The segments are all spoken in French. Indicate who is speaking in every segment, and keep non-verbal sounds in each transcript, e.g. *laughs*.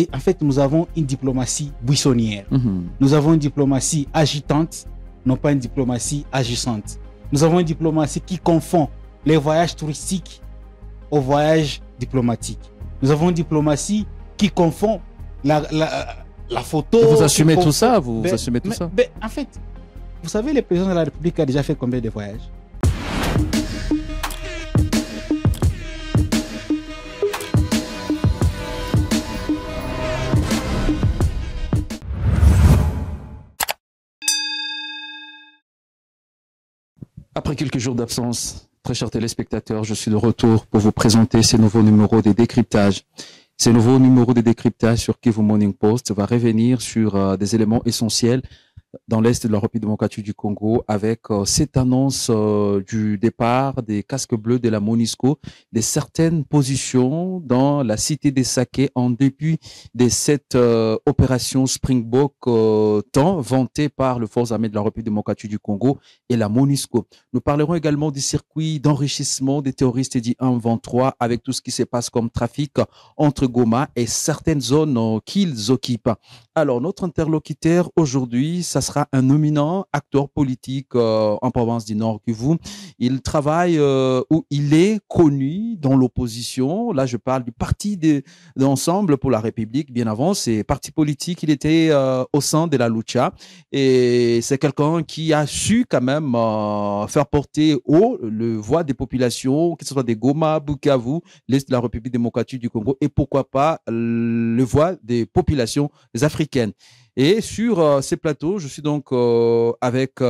Speaker 1: Et en fait, nous avons une diplomatie buissonnière. Mhm. Nous avons une diplomatie agitante, non pas une diplomatie agissante. Nous avons une diplomatie qui confond les voyages touristiques aux voyages diplomatiques. Nous avons une diplomatie qui confond la, photo. Vous assumez tout ça Vous, ben, assumez tout ça ben, En fait, vous savez, le président de la République a déjà fait combien de voyages
Speaker 2: Après quelques jours d'absence, très chers téléspectateurs, je suis de retour pour vous présenter ces nouveaux numéros de décryptage. Ces nouveaux numéros de décryptage sur Kivu Morning Post va revenir sur euh, des éléments essentiels dans l'Est de la République démocratique du Congo avec euh, cette annonce euh, du départ des casques bleus de la MONUSCO des certaines positions dans la cité des Saké en début de cette euh, opération Springbok tant vantée par le Force armée de la République démocratique du Congo et la MONUSCO. Nous parlerons également du circuit d'enrichissement des terroristes dit 1-23 avec tout ce qui se passe comme trafic entre Goma et certaines zones qu'ils occupent. Alors, notre interlocuteur aujourd'hui, ça sera un nominant acteur politique euh, en Provence du Nord que vous il travaille euh, où ou il est connu dans l'opposition. Là, je parle du parti d'ensemble pour la République. Bien avant, c'est parti politique. Il était euh, au sein de la lucha et c'est quelqu'un qui a su quand même euh, faire porter haut le voix des populations, que ce soit des Goma, Bukavu, l'est de la République démocratique du Congo et pourquoi pas le voix des populations africaines. Et sur ces plateaux, je suis donc
Speaker 1: avec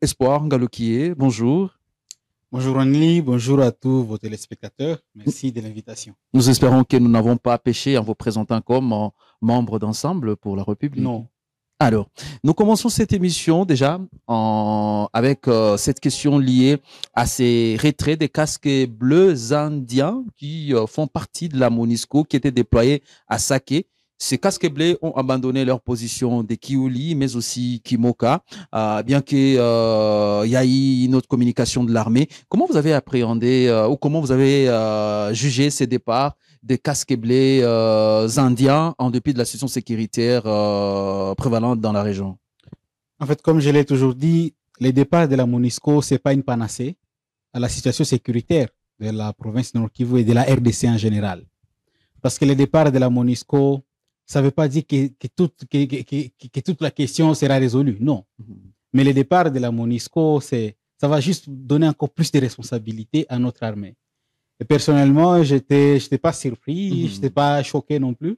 Speaker 1: Espoir Ngalokie. Bonjour. Bonjour Annie, bonjour à tous vos téléspectateurs. Merci de l'invitation.
Speaker 2: Nous espérons que nous n'avons pas péché en vous présentant comme membre d'ensemble pour la République. Non. Alors, nous commençons cette émission déjà avec euh, cette question liée à ces retraits des casques bleus indiens qui euh, font partie de la Monisco, qui était déployée à Saké ces casques bleus ont abandonné leur position de Kiuli, mais aussi Kimoka, ah, bien qu'il euh, y ait une autre communication de l'armée. Comment vous avez appréhendé euh, ou comment vous avez euh, jugé ces départs des casques bleus indiens
Speaker 1: en dépit de la situation sécuritaire prévalente dans la région En fait, comme je l'ai toujours dit, les départs de la MONUSCO, ce n'est pas une panacée à la situation sécuritaire de la province Nord-Kivu et de la RDC en général. Parce que les départs de la MONUSCO ça ne veut pas dire que, tout, toute la question sera résolue, non. Mhm. Mais le départ de la MONUSCO, ça va juste donner encore plus de responsabilités à notre armée. Et personnellement, je n'étais pas surpris, mhm. je n'étais pas choqué non plus,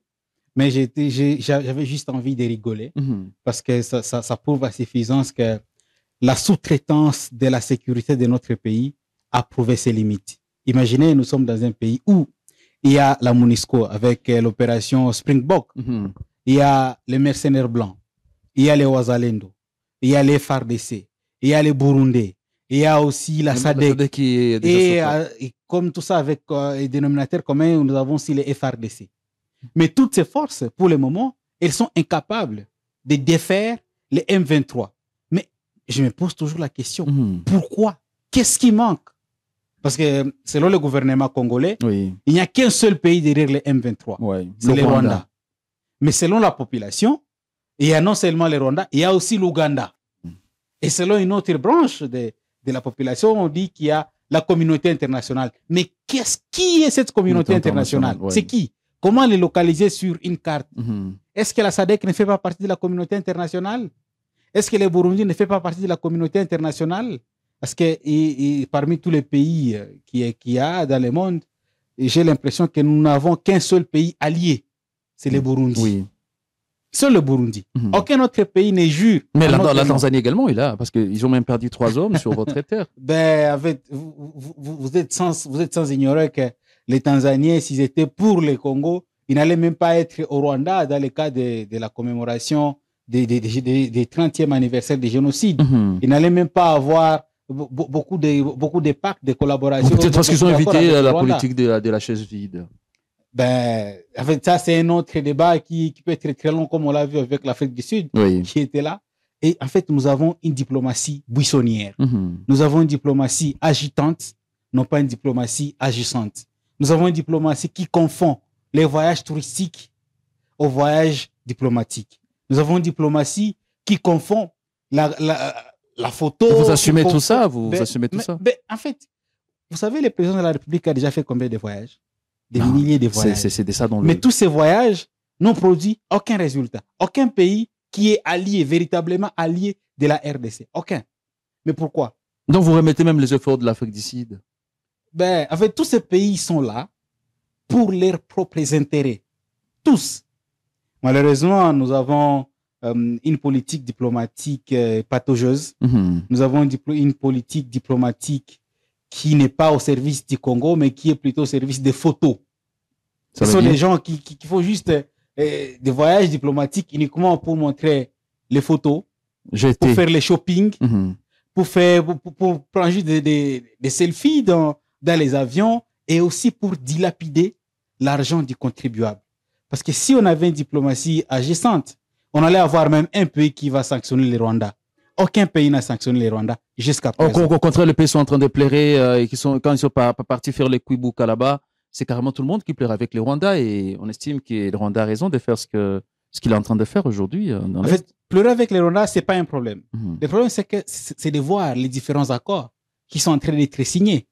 Speaker 1: mais j'avais juste envie de rigoler mhm. parce que ça, ça, prouve à suffisance que la sous-traitance de la sécurité de notre pays a prouvé ses limites. Imaginez, nous sommes dans un pays où il y a la Monisco avec euh, l'opération Springbok. Mhm. Il y a les mercenaires blancs. Il y a les Wazalendo. Il y a les FARDC. Il y a les Burundais. Il y a aussi la SADEC. Euh, et, comme tout ça, avec euh, les dénominateurs communs, nous avons aussi les FARDC. Mais toutes ces forces, pour le moment, elles sont incapables de défaire les M23. Mais je me pose toujours la question, mhm. pourquoi Qu'est-ce qui manque parce que selon le gouvernement congolais, il n'y a qu'un seul pays derrière les M23, c'est le, Rwanda. Mais selon la population, il y a non seulement le Rwanda, il y a aussi l'Ouganda. Hmm. Et selon une autre branche de, la population, on dit qu'il y a la communauté internationale. Mais qui est cette communauté internationale, C'est qui Comment les localiser sur une carte hmm. Est-ce que la SADEC ne fait pas partie de la communauté internationale Est-ce que les Burundi ne fait pas partie de la communauté internationale parce que parmi tous les pays qu'il euh, qui y a dans le monde, j'ai l'impression que nous n'avons qu'un seul pays allié, c'est le mm. Burundi. Oui. Seul le Burundi. Mm-hmm. Aucun autre pays n'est jure. Mais la, Tanzanie également est
Speaker 2: là, parce qu'ils ont même perdu trois hommes sur votre *laughs* terre.
Speaker 1: Ben, vous, êtes sans, vous êtes sans ignorer que les Tanzaniens, s'ils étaient pour le Congo, ils n'allaient même pas être au Rwanda dans le cas de, la commémoration des, des, 30e anniversaire du génocide. Mm-hmm. Ils n'allaient même pas avoir beaucoup de beaucoup de pactes de collaboration. Peut-être parce qu'ils ont évité la politique
Speaker 2: de la, de la chaise vide.
Speaker 1: Ben, fait, ça c'est un autre débat qui, peut être très long comme on l'a vu avec l'Afrique du Sud qui était là. Et en fait, nous avons une diplomatie buissonnière. Mhm. Nous avons une diplomatie agitante, non pas une diplomatie agissante. Nous avons une diplomatie qui confond les voyages touristiques aux voyages diplomatiques. Nous avons une diplomatie qui confond la la photo. Vous assumez tout ça, vous, ben, assumez tout ça. Ben, en fait, vous savez, le président de la République a déjà fait combien de voyages Des milliers de voyages. C'est de ça dont Mais tous ces voyages n'ont produit aucun résultat. Aucun pays qui est allié, véritablement allié de la RDC. Aucun. Mais pourquoi Donc vous remettez même les efforts de
Speaker 2: l'Afrique du Sud
Speaker 1: Ben, en fait, tous ces pays sont là pour leurs propres intérêts. Tous. Malheureusement, nous avons euh, une politique diplomatique euh, mhm. Nous avons une, une politique diplomatique qui n'est pas au service du Congo, mais qui est plutôt au service des photos. Ce sont des gens qui, qui, font juste euh, des voyages diplomatiques uniquement pour montrer les photos, pour faire les shopping, mhm. pour faire pour, prendre juste des, des, des, selfies dans, dans les avions et aussi pour dilapider l'argent du contribuable. Parce que si on avait une diplomatie agissante, on allait avoir même un pays qui va sanctionner les Rwandais. Aucun pays n'a sanctionné les Rwandais jusqu'à présent. Au,
Speaker 2: contraire, les pays sont en train de pleurer euh, et qui sont, quand ils sont pas, partis faire les Kwibuka là-bas, c'est carrément tout le monde qui pleure avec les Rwandais et on estime que le Rwanda a raison de faire ce ce qu'il est en train de faire aujourd'hui. Euh, en fait,
Speaker 1: pleurer avec les Rwandais, n'est pas un problème. Mhm. Le problème, c'est que c'est de voir les différents accords qui sont en train d'être signés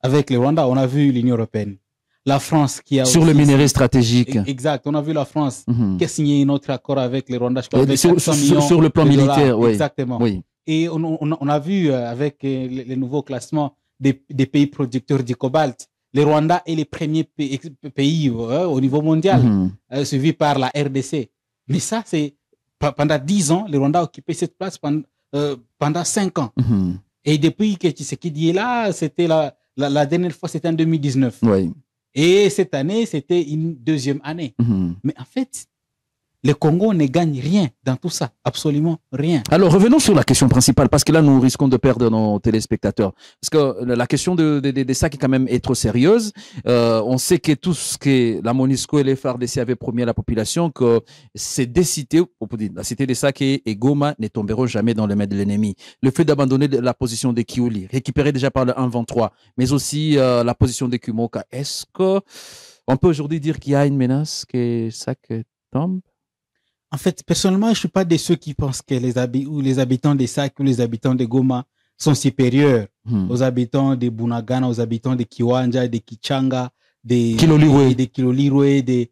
Speaker 1: avec les Rwandais. On a vu l'Union européenne la France qui a... Sur le minerai stratégique. E-, exact. On a vu la France mhm. qui a signé un autre accord avec les Rwanda. Sur, le plan militaire, oui. Exactement. Et on, a vu euh, avec euh, les, nouveaux classements des, pays producteurs du cobalt, le Rwanda est le premier pays, euh, au niveau mondial, mhm. suivi par la RDC. Mais ça, c'est pendant dix ans, le Rwanda a occupé cette place pendant, cinq ans. Mhm. Et depuis que qui est là, c'était la, la, dernière fois, c'était en 2019. Oui. Et cette année, c'était une deuxième année. Mm-hmm. Mais en fait, le Congo ne gagne rien dans tout ça, absolument rien. Alors revenons sur la
Speaker 2: question principale, parce que là nous risquons de perdre nos téléspectateurs. Parce que la question de, de, de, qui est quand même est trop sérieuse. Euh, on sait que tout ce que la MONUSCO et les FARDC avaient promis à la population, que ces deux cités, on peut dire, la cité de sacs et Goma ne tomberont jamais dans les mains de l'ennemi. Le fait d'abandonner la position de Kiuli, récupérée déjà par le 1-23, mais aussi euh, la position de Kumoka, est-ce qu'on peut aujourd'hui dire qu'il y a une menace que sacs
Speaker 1: tombe en fait, personnellement, je ne suis pas de ceux qui pensent que les, habitants des Sacs ou les habitants de Goma sont supérieurs hmm. aux habitants de Bunagana, aux habitants de Kiwanja, de Kichanga, de Kilolirwe, de, Kilolirwe, de,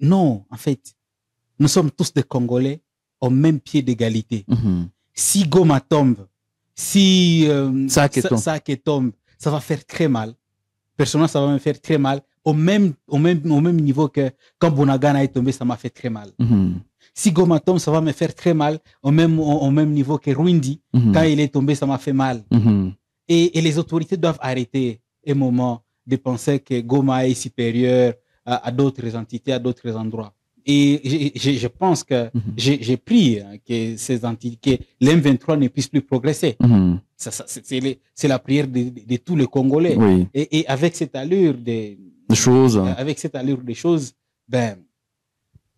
Speaker 1: Non, en fait, nous sommes tous des Congolais au même pied d'égalité. Hmm. Si Goma tombe, si euh, Sac tombe. ça va faire très mal. Personnellement, ça va me faire très mal au même, au même, au même niveau que quand Bonagana est tombé, ça m'a fait très mal. Mhm. Si Goma tombe, ça va me faire très mal, au même, au, même niveau que Rwindi, mhm. Quand il est tombé, ça m'a fait mal. Mhm. et, les autorités doivent arrêter un moment de penser que Goma est supérieur à, d'autres entités, à d'autres endroits. Et je, pense que j'ai pris hein, que ces entités, l'M23 ne puisse plus progresser. C'est la prière de, tous les Congolais. Et, et avec cette allure de choses. Euh, avec cette allure des choses, ben,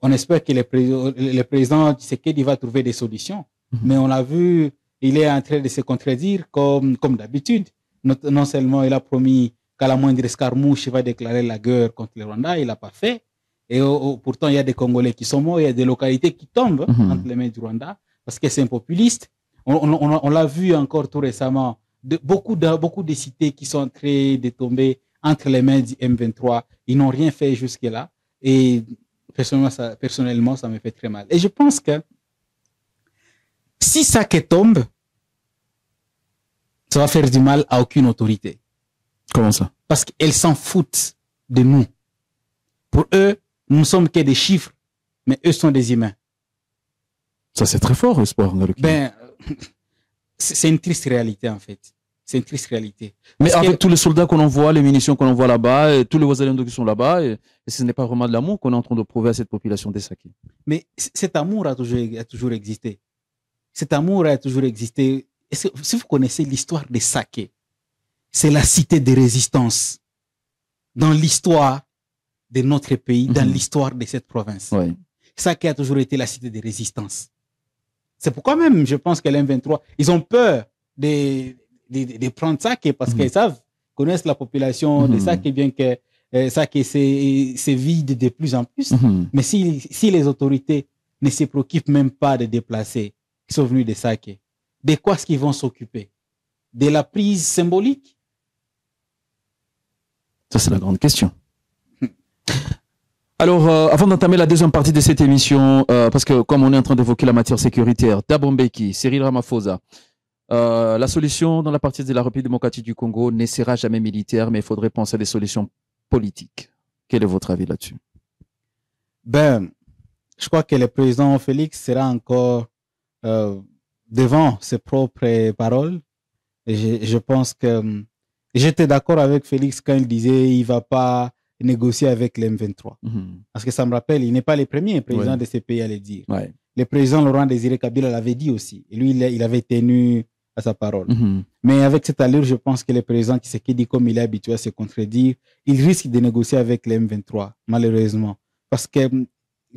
Speaker 1: on espère que les le président qu'il va trouver des solutions. Mhm. Mais on l'a vu, il est en train de se contredire comme, comme d'habitude. Non, seulement il a promis qu'à la moindre escarmouche, il va déclarer la guerre contre le Rwanda, il l'a pas fait. Et pourtant, il y a des Congolais qui sont morts, il y a des localités qui tombent hein, mhm. entre les mains du Rwanda parce que c'est un populiste. On, on l'a vu encore tout récemment, de, beaucoup, de, beaucoup de cités qui sont en train de tomber entre les mains du M23. Ils n'ont rien fait jusque-là. Et personnellement ça, me fait très mal. Et je pense que si ça tombe, ça va faire du mal à aucune autorité. Comment ça Parce qu'elles s'en foutent de nous. Pour eux, nous ne sommes que des chiffres, mais eux sont des humains. Ça, c'est très fort, le sport. Ben, *laughs* c'est une triste réalité, en fait. C'est une triste réalité.
Speaker 2: Mais avec tous les soldats qu'on envoie, les munitions qu'on envoie là-bas, tous les voisins qui sont là-bas, ce
Speaker 1: n'est pas vraiment de l'amour qu'on est en train de prouver à cette population des Saké. Mais cet amour a toujours, existé. Cet amour a toujours existé. si vous connaissez l'histoire des Sakés, c'est la cité des résistances dans l'histoire de notre pays, dans mhm. l'histoire de cette province. Saké a toujours été la cité des résistances. C'est pourquoi même, je pense que l'M23, ils ont peur des, de, prendre ça parce mm. qu'ils savent, connaissent la population de ça qui bien que ça euh, qui c'est vide de plus en plus. Mm-hmm. Mais si, si les autorités ne se préoccupent même pas de déplacer qui sont venus de Sake, de quoi est-ce qu'ils vont s'occuper De la prise symbolique
Speaker 2: Ça, c'est la grande question. *laughs* Alors, euh, avant d'entamer la deuxième partie de cette émission, euh, parce que comme on est en train d'évoquer la matière sécuritaire, Dabombeki, Cyril Ramaphosa, euh, la solution dans la partie de la République démocratique du Congo ne sera jamais militaire, mais il faudrait penser à des solutions politiques. Quel est votre avis
Speaker 1: là-dessus Ben, je crois que le président Félix sera encore euh, devant ses propres paroles. je, pense que euh, j'étais d'accord avec Félix quand il disait il va pas négocier avec lm 23 mhm. Parce que ça me rappelle, il n'est pas le premier président de ces pays à le dire. Le président Laurent Désiré Kabila l'avait dit aussi. lui, il, il avait tenu à sa parole. Mhm. Mais avec cette allure, je pense que le président qui dit comme il est habitué à se contredire, il risque de négocier avec les M23, malheureusement. Parce que hum,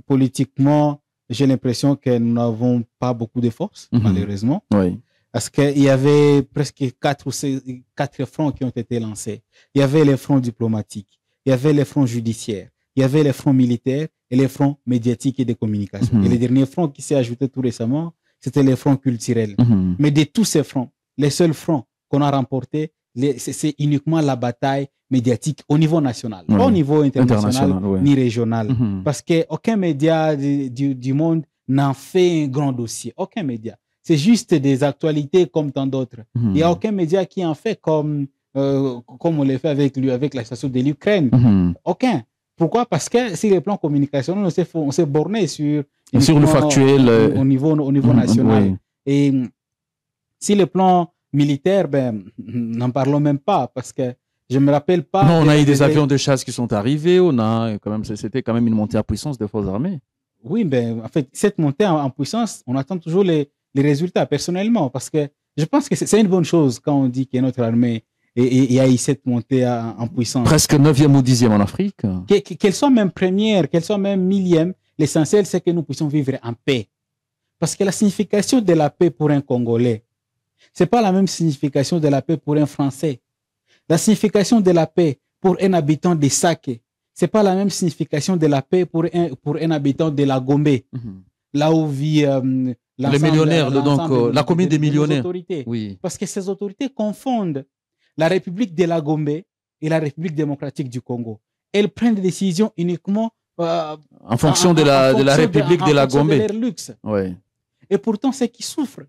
Speaker 1: politiquement, j'ai l'impression que nous n'avons pas beaucoup de force, mhm. malheureusement. Parce qu'il y avait presque quatre, quatre fronts qui ont été lancés. Il y avait les fronts diplomatiques, il y avait les fronts judiciaires, il y avait les fronts militaires et les fronts médiatiques et de communication. Mhm. Et le dernier front qui s'est ajouté tout récemment, c'était les fronts culturels. Mhm. Mais de tous ces fronts, les seuls fronts qu'on a remportés, c'est uniquement la bataille médiatique au niveau national, pas au niveau international, ni régional. Mhm. parce que Parce qu'aucun média du, monde n'en fait un grand dossier. Aucun média. C'est juste des actualités comme tant d'autres. Mhm. Il n'y a aucun média qui en fait comme, euh, comme on le fait avec, lui, avec la situation de l'Ukraine. Aucun. Pourquoi Parce que si les plans communicationnels, on s'est borné sur sur le factuel. Euh, au, niveau, au niveau mm, national. Et mm, si le plan militaire, ben, mm, n'en parlons même pas parce que je me rappelle pas. on a eu des avions
Speaker 2: de chasse qui sont arrivés. On a quand même, c'était quand même une montée en puissance des forces armées.
Speaker 1: Oui, ben, en fait, cette montée en, puissance, on attend toujours les, les, résultats personnellement parce que je pense que c'est une bonne chose quand on dit que notre armée et, y a eu cette montée en, puissance. Presque
Speaker 2: 9e ou 10e en Afrique.
Speaker 1: Qu'elle soit même première, qu'elle soit même millième, L'essentiel, c'est que nous puissions vivre en paix. Parce que la signification de la paix pour un Congolais, c'est pas la même signification de la paix pour un Français. La signification de la paix pour un habitant de Sake, c'est pas la même signification de la paix pour un, pour un habitant de la Gombe, mhm. là où vit euh, donc euh, la commune des, millionnaires. oui. Parce que ces autorités confondent la République de la Gombe et la République démocratique du Congo. Elles prennent des décisions uniquement euh, en fonction de la, République de, la Gombe. Et pourtant, ceux qui souffrent,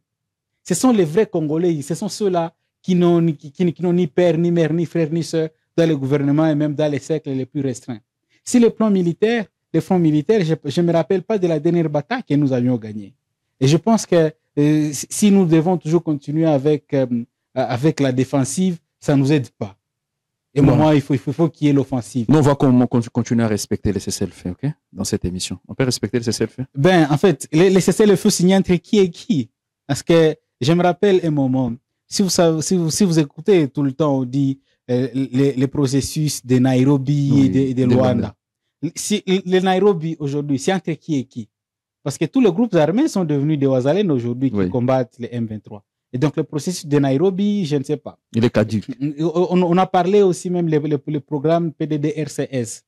Speaker 1: ce sont les vrais Congolais, ce sont ceux-là qui n'ont ni père, ni mère, ni frère, ni sœur dans le gouvernement et même dans les cercles les plus restreints. Si le plan militaire, les fonds militaires, je ne me rappelle pas de la dernière bataille que nous avions gagnée. Et je pense que euh, si nous devons toujours continuer avec, euh, avec la défensive, ça ne nous aide pas. Et moi, il faut, il faut, qu'il y ait l'offensive.
Speaker 2: Nous, on va continuer à respecter les CCLF, OK Dans cette émission. On peut respecter les CCLF
Speaker 1: Ben, en fait, les, cessez-le-feu, entre qui et qui. Parce que je me rappelle un moment, si vous, si vous, écoutez tout le temps, on dit euh, les, processus de Nairobi et de, Luanda. Si, les Nairobi aujourd'hui, c'est entre qui et qui Parce que tous les groupes armés sont devenus des Ouazalènes aujourd'hui qui combattent les M23. Et donc, le processus de Nairobi, je ne sais pas. Il est caduque. On, a parlé aussi même les le, programme PDD-RCS.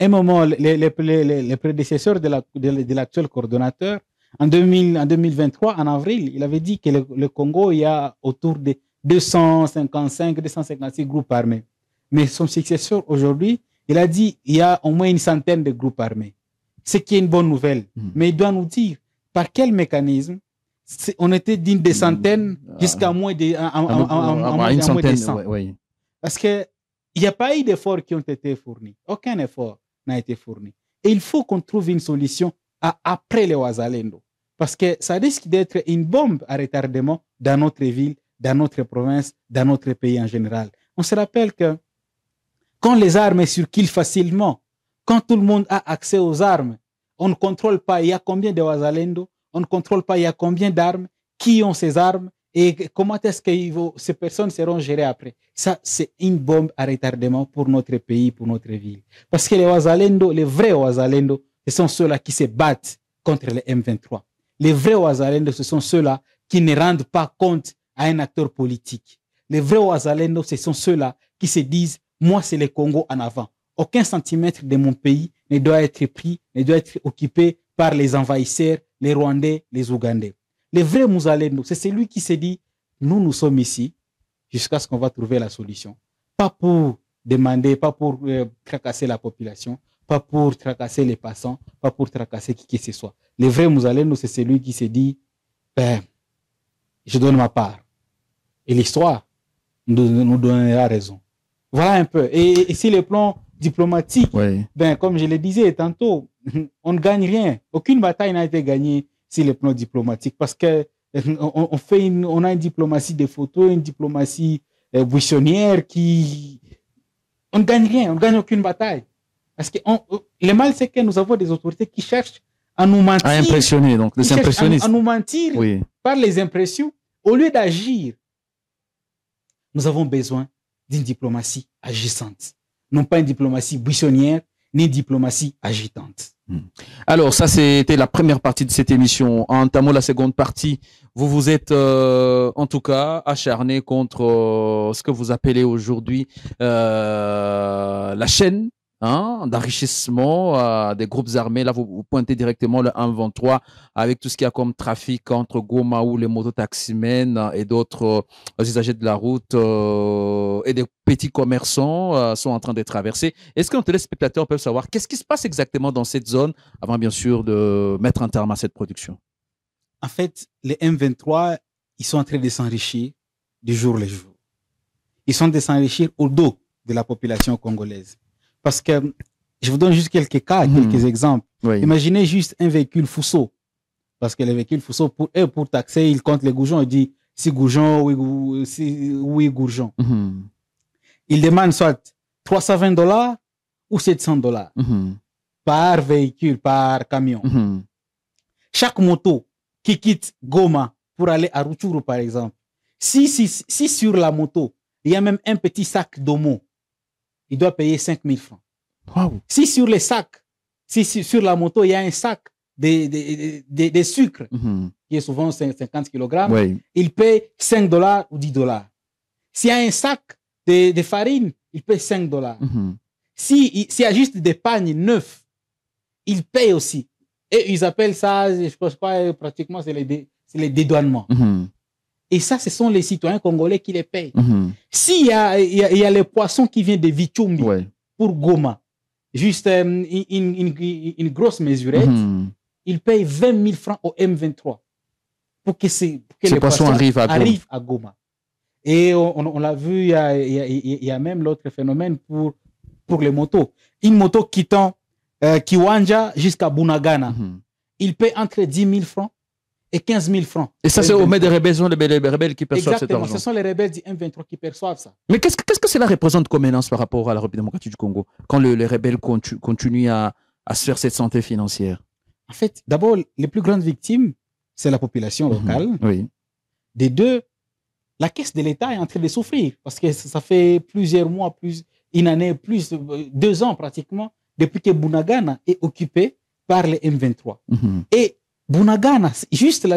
Speaker 1: À un moment, les, les, les, prédécesseurs de l'actuel la, de, coordonnateur, en, 2000, en 2023, en avril, il avait dit que le, Congo, il y a autour de 255-256 groupes armés. Mais son successeur, aujourd'hui, il a dit il y a au moins une centaine de groupes armés. Ce qui est une bonne nouvelle. Hmm. Mais il doit nous dire par quel mécanisme on était d'une des mm. centaines ah. jusqu'à moins de, ah, ah, une Parce que il n'y a pas eu d'efforts qui ont été fournis. Aucun effort n'a été fourni. Et il faut qu'on trouve une solution à, après les Ouazalendo. Parce que ça risque d'être une bombe à retardement dans notre ville, dans notre province, dans notre pays en général. On se rappelle que quand les armes circulent facilement, quand tout le monde a accès aux armes, on ne contrôle pas. Il y a combien de Ouazalendo, on ne contrôle pas il y a combien d'armes, qui ont ces armes et comment est-ce que ces personnes seront gérées après. Ça, c'est une bombe à retardement pour notre pays, pour notre ville. Parce que les Oazalendo, les vrais Oazalendo, ce sont ceux-là qui se battent contre les M23. Les vrais Oazalendo, ce sont ceux-là qui ne rendent pas compte à un acteur politique. Les vrais Oazalendo, ce sont ceux-là qui se disent, moi, c'est le Congo en avant. Aucun centimètre de mon pays ne doit être pris, ne doit être occupé par les envahisseurs, les Rwandais, les Ougandais. Les vrais Mouzalendo, c'est celui qui s'est dit, nous, nous sommes ici jusqu'à ce qu'on va trouver la solution. Pas pour demander, pas pour euh, tracasser la population, pas pour tracasser les passants, pas pour tracasser qui que ce soit. Les vrais Mouzalendo, c'est celui qui s'est dit, ben, je donne ma part. Et l'histoire nous, donnera raison. Voilà un peu. Et, et si le plan diplomatique, ben, comme je le disais tantôt, *laughs* on ne gagne rien. Aucune bataille n'a été gagnée sur le plan diplomatique parce que *laughs* on, fait on a une diplomatie des photos, une diplomatie euh, qui. On ne gagne rien, on ne gagne aucune bataille. Parce que euh, le mal, c'est que nous avons des autorités qui cherchent à nous mentir. À impressionner, donc, les impressionnistes. À, nous mentir par les impressions au lieu d'agir. Nous avons besoin d'une diplomatie agissante non pas une diplomatie buissonnière ni diplomatie agitante. Hmm.
Speaker 2: Alors ça c'était la première partie de cette émission. En Entamons la seconde partie. Vous vous êtes euh, en tout cas acharné contre euh, ce que vous appelez aujourd'hui euh, la chaîne Hein, d'enrichissement euh, des groupes armés. Là, vous, pointez directement le M23 avec tout ce qu'il y a comme trafic entre Goma ou les mototaximènes et d'autres euh, usagers de la route euh, et des petits commerçants sont en train de traverser. Est-ce que nos téléspectateurs peuvent savoir qu'est-ce qui se passe exactement dans cette zone avant, bien sûr, de mettre un terme à cette production En fait,
Speaker 1: les M23, ils sont en train de s'enrichir du jour le jour. Ils sont en train de s'enrichir au dos de la population congolaise. Parce que je vous donne juste quelques cas, hmm. quelques exemples. Imaginez juste un véhicule Fousseau. Parce que les véhicules Fousseau, pour eux, pour taxer, ils comptent les goujons. Ils disent si goujon, oui, si, oui goujon. Hmm. Ils demandent soit 320 dollars ou 700 dollars hmm. par véhicule, par camion. Chaque moto qui quitte Goma pour aller à Routourou, par exemple, si, si, si sur la moto, il y a même un petit sac d'homo, il doit payer 5 000 francs. Si sur les sacs, si sur la moto, il y a un sac de, sucre, mhm. qui est souvent 50 kg, il paye 5 dollars ou 10 dollars. S'il y a un sac de, farine, il paye 5 dollars. Mhm. S'il y a juste des pagnes neufs, il paye aussi. Et ils appellent ça, je ne sais pas, pratiquement, c'est les, les dédouanements. Mhm. Et ça, ce sont les citoyens congolais qui les payent. Mhm. S'il y, a, les poissons qui viennent de Vichumbi pour Goma, juste une, euh, grosse mesurette, mhm. ils payent 20 000 francs au M23 pour que, ces, que les poissons, arrivent, à Goma. Et on, l'a vu, il y, a, même l'autre phénomène pour, pour les motos. Une moto quittant euh, Kiwanja jusqu'à Bunagana, mhm. il paye entre 10 000 francs et 15 000 francs. Et ça, c'est au des rebelles, rebelles qui perçoivent cet argent. ce sont les rebelles du M23 qui perçoivent ça. Mais
Speaker 2: qu'est-ce que, cela représente comme menace par rapport à la République démocratique du Congo quand les rebelles continuent à,
Speaker 1: se faire cette santé financière En fait, d'abord, les plus grandes victimes, c'est la population mhm. locale. Des deux, la caisse de l'État est en train de souffrir parce que ça fait plusieurs mois, plus une année, plus euh, deux ans pratiquement, depuis que Bunagana est occupé par les M23. Mhm. Et Bounagana, juste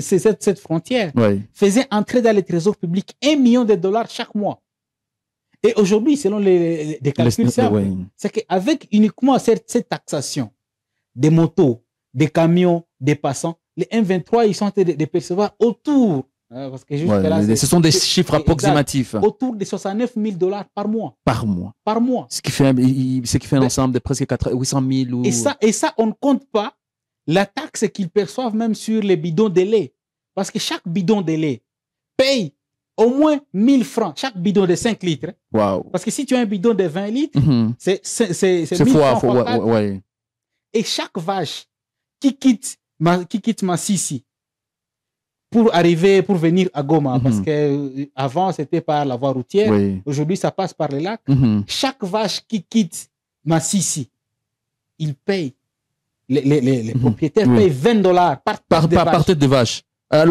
Speaker 1: cette, frontière, faisait entrer dans les trésors publics un million de dollars chaque mois. Et aujourd'hui, selon les, calculs, c'est qu'avec uniquement cette, taxation des motos, des camions, des passants, les M23, ils sont en train percevoir autour. Hein, ce sont des chiffres approximatifs. autour de 69 000 dollars par mois. Par mois. Par mois.
Speaker 2: Ce qui fait, ce un ensemble de presque 800 000. Et, ça,
Speaker 1: et ça, on ne compte pas la taxe qu'ils perçoivent même sur les bidons de lait. Parce que chaque bidon de lait paye au moins 1000 francs, chaque bidon de 5 litres. Wow. Parce que si tu as un bidon de 20 litres, mhm. c'est c'est 1000 fois, francs. Et chaque vache qui quitte, ma, qui quitte Massissi pour arriver, pour venir à Goma, mhm. parce que euh, avant c'était par la voie routière, aujourd'hui ça passe par les lacs. Mhm. Chaque vache qui quitte Massissi, il paye les, les, les, mhm. propriétaires payent 20 dollars par tête par, de par, Par tête de
Speaker 2: vache. Euh,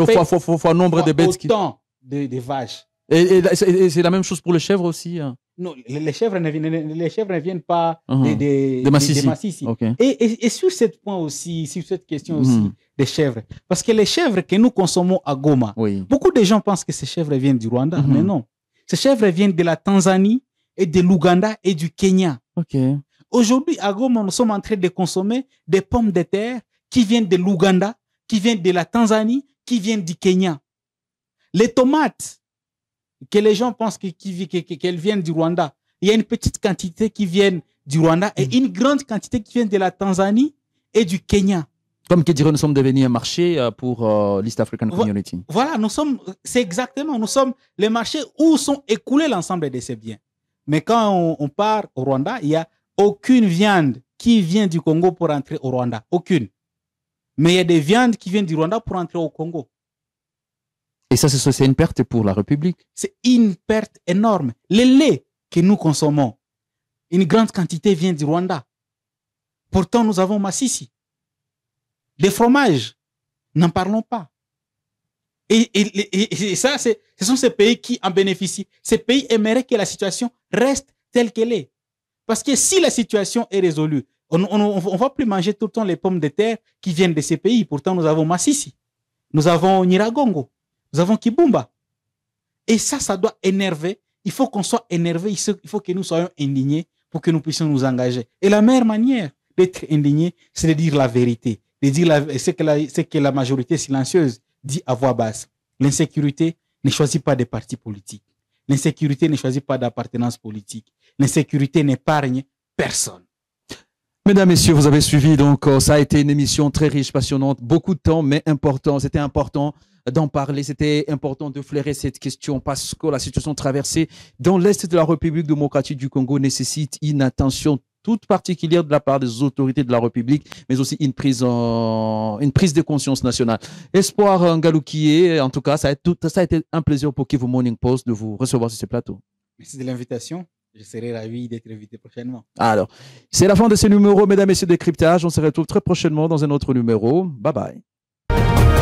Speaker 2: fois, nombre de bêtes. qui...
Speaker 1: de, de, vaches. Et, c'est la même chose pour les chèvres aussi. Hein. Non, les chèvres ne viennent, les chèvres viennent pas uh-huh. des, des, Et, sur ce point aussi, sur cette question aussi uh-huh. des chèvres, parce que les chèvres que nous consommons à Goma, oui. beaucoup de gens pensent que ces chèvres viennent du Rwanda, uh-huh. mais non. Ces chèvres viennent de la Tanzanie et de l'Ouganda et du Kenya. Ok. Aujourd'hui, à Goma, nous sommes en train de consommer des pommes de terre qui viennent de l'Ouganda, qui viennent de la Tanzanie, qui viennent du Kenya. Les tomates que les gens pensent qu'elles viennent du Rwanda, il y a une petite quantité qui viennent du Rwanda et mm. une grande quantité qui vient de la Tanzanie et du Kenya.
Speaker 2: Comme qui dirait, nous sommes devenus un marché euh, pour euh, l'East African Community.
Speaker 1: Voilà, nous sommes, c'est exactement, nous sommes les marchés où sont écoulés l'ensemble de ces biens. Mais quand on part au Rwanda, il y a aucune viande qui vient du Congo pour entrer au Rwanda. Aucune. Mais il y a des viandes qui viennent du Rwanda pour entrer au Congo. Et ça, c'est une perte pour la République. C'est une perte énorme. Le lait que nous consommons, une grande quantité vient du Rwanda. Pourtant, nous avons Massissi. Des fromages, n'en parlons pas. Et, et ça, ce sont ces pays qui en bénéficient. Ces pays aimeraient que la situation reste telle qu'elle est. Parce que si la situation est résolue, on ne va plus manger tout le temps les pommes de terre qui viennent de ces pays. Pourtant, nous avons Massissi, nous avons Niragongo, nous avons Kibumba. Et ça, ça doit énerver. Il faut qu'on soit énervé, il faut que nous soyons indignés pour que nous puissions nous engager. Et la meilleure manière d'être indigné, c'est de dire la vérité, de dire ce, que, que la, majorité silencieuse dit à voix basse. L'insécurité ne choisit pas des partis politiques. L'insécurité ne choisit pas d'appartenance politique. L'insécurité n'épargne personne. Mesdames, Messieurs,
Speaker 2: vous avez suivi, donc euh, ça a été une émission très riche, passionnante, beaucoup de temps, mais important. C'était important d'en parler, c'était important de flairer cette question parce que la situation traversée dans l'Est de la République démocratique du Congo nécessite une attention toute particulière de la part des autorités de la République, mais aussi une prise, une prise de conscience nationale. Espoir Ngalukié, en tout cas, ça a, tout, ça a été un plaisir pour Kivu Morning Post de vous recevoir sur ce plateau.
Speaker 1: Merci de l'invitation. Je serai ravi d'être invité prochainement.
Speaker 2: Alors, c'est la fin de ce numéro, mesdames et messieurs, des cryptages. On se retrouve très prochainement dans un autre numéro. Bye bye.